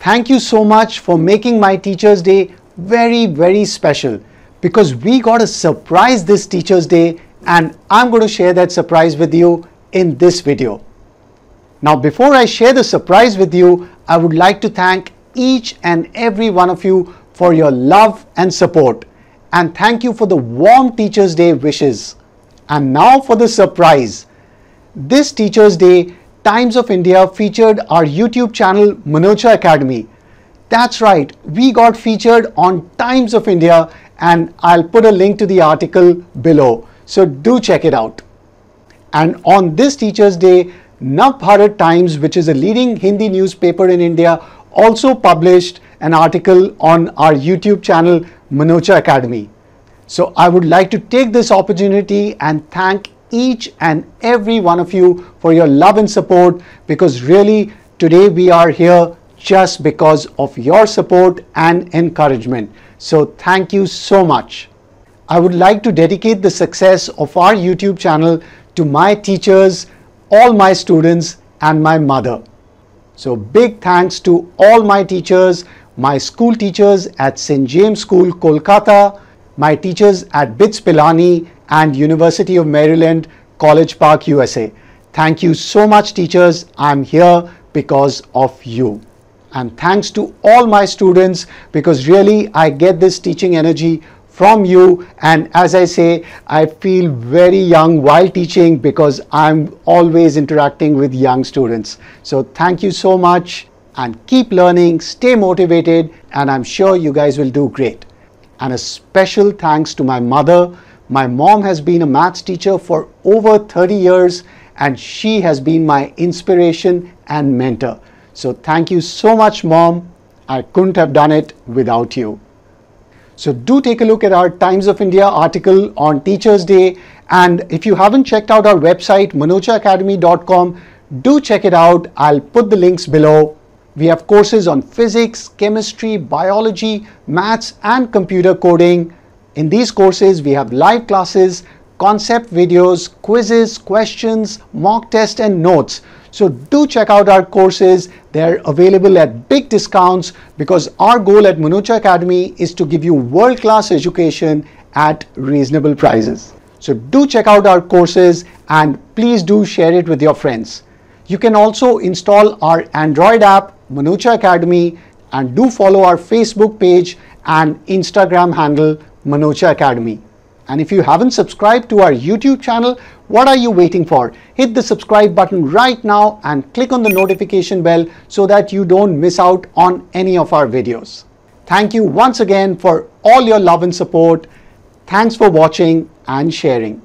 Thank you so much for making my Teacher's Day very, very special because we got a surprise this Teacher's Day and I'm going to share that surprise with you in this video. Now, before I share the surprise with you, I would like to thank each and every one of you for your love and support. And thank you for the warm Teacher's Day wishes. And now for the surprise. This Teacher's Day, Times of India featured our YouTube channel Manocha Academy. That's right, we got featured on Times of India and I'll put a link to the article below. So do check it out. And on this Teacher's Day, Navbharat Times, which is a leading Hindi newspaper in India, also published an article on our YouTube channel Manocha Academy. So I would like to take this opportunity and thank each and every one of you for your love and support because really today we are here just because of your support and encouragement. So thank you so much. I would like to dedicate the success of our YouTube channel to my teachers, all my students and my mother. So big thanks to all my teachers, my school teachers at St. James School, Kolkata, my teachers at BITS Pilani and University of Maryland, College Park, USA. Thank you so much teachers. I'm here because of you. And thanks to all my students because really I get this teaching energy from you and as I say I feel very young while teaching because I'm always interacting with young students. So thank you so much and keep learning, stay motivated and I'm sure you guys will do great. And a special thanks to my mother my mom has been a maths teacher for over 30 years and she has been my inspiration and mentor. So thank you so much, mom. I couldn't have done it without you. So do take a look at our Times of India article on Teachers Day. And if you haven't checked out our website, manochaacademy.com, do check it out. I'll put the links below. We have courses on physics, chemistry, biology, maths, and computer coding. In these courses, we have live classes, concept videos, quizzes, questions, mock tests and notes. So do check out our courses. They're available at big discounts because our goal at Manucha Academy is to give you world-class education at reasonable prices. So do check out our courses and please do share it with your friends. You can also install our Android app, Manucha Academy, and do follow our Facebook page and Instagram handle, Manocha Academy. And if you haven't subscribed to our YouTube channel, what are you waiting for? Hit the subscribe button right now and click on the notification bell so that you don't miss out on any of our videos. Thank you once again for all your love and support. Thanks for watching and sharing.